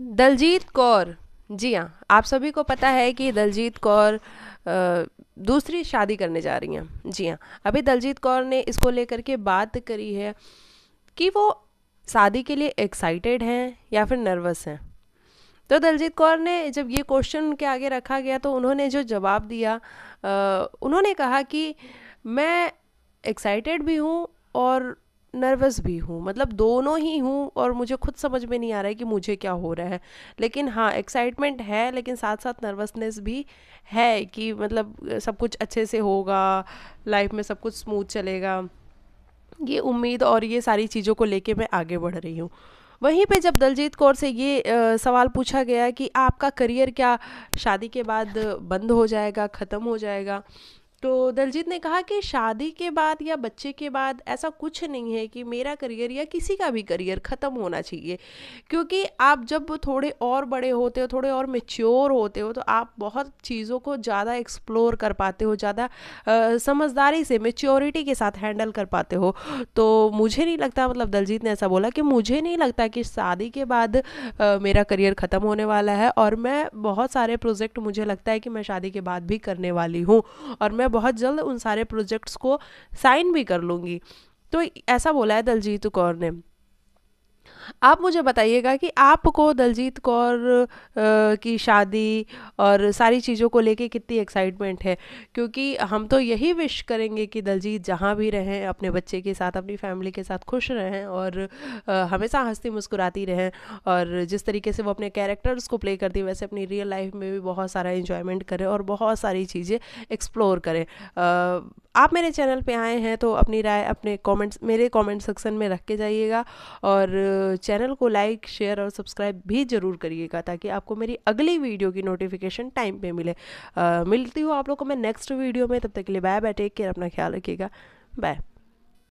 दलजीत कौर जी हाँ आप सभी को पता है कि दलजीत कौर दूसरी शादी करने जा रही हैं जी हाँ अभी दलजीत कौर ने इसको लेकर के बात करी है कि वो शादी के लिए एक्साइटेड हैं या फिर नर्वस हैं तो दलजीत कौर ने जब ये क्वेश्चन उनके आगे रखा गया तो उन्होंने जो जवाब दिया उन्होंने कहा कि मैं एक्साइटेड भी हूँ और नर्वस भी हूँ मतलब दोनों ही हूँ और मुझे खुद समझ में नहीं आ रहा है कि मुझे क्या हो रहा है लेकिन हाँ एक्साइटमेंट है लेकिन साथ साथ नर्वसनेस भी है कि मतलब सब कुछ अच्छे से होगा लाइफ में सब कुछ स्मूथ चलेगा ये उम्मीद और ये सारी चीज़ों को लेके मैं आगे बढ़ रही हूँ वहीं पे जब दलजीत कौर से ये आ, सवाल पूछा गया कि आपका करियर क्या शादी के बाद बंद हो जाएगा ख़त्म हो जाएगा तो दलजीत ने कहा कि शादी के बाद या बच्चे के बाद ऐसा कुछ नहीं है कि मेरा करियर या किसी का भी करियर ख़त्म होना चाहिए क्योंकि आप जब थोड़े और बड़े होते हो थोड़े और मेच्योर होते हो तो आप बहुत चीज़ों को ज़्यादा एक्सप्लोर कर पाते हो ज़्यादा समझदारी से मेच्योरिटी के साथ हैंडल कर पाते हो तो मुझे नहीं लगता मतलब दलजीत ने ऐसा बोला कि मुझे नहीं लगता कि शादी के बाद आ, मेरा करियर ख़त्म होने वाला है और मैं बहुत सारे प्रोजेक्ट मुझे लगता है कि मैं शादी के बाद भी करने वाली हूँ और मैं बहुत जल्द उन सारे प्रोजेक्ट्स को साइन भी कर लूँगी तो ऐसा बोला है दलजीत कौर ने आप मुझे बताइएगा कि आपको दलजीत कौर की शादी और सारी चीज़ों को लेके कितनी एक्साइटमेंट है क्योंकि हम तो यही विश करेंगे कि दलजीत जहाँ भी रहें अपने बच्चे के साथ अपनी फैमिली के साथ खुश रहें और हमेशा हंसती मुस्कुराती रहें और जिस तरीके से वो अपने कैरेक्टर्स को प्ले करती वैसे अपनी रियल लाइफ में भी बहुत सारा इन्जॉयमेंट करें और बहुत सारी चीज़ें एक्सप्लोर करें आप मेरे चैनल पे आए हैं तो अपनी राय अपने कमेंट्स मेरे कमेंट सेक्शन में रख के जाइएगा और चैनल को लाइक शेयर और सब्सक्राइब भी ज़रूर करिएगा ताकि आपको मेरी अगली वीडियो की नोटिफिकेशन टाइम पे मिले आ, मिलती हूँ आप लोग को मैं नेक्स्ट वीडियो में तब तक के लिए बाय बाय टेक केयर अपना ख्याल रखिएगा बाय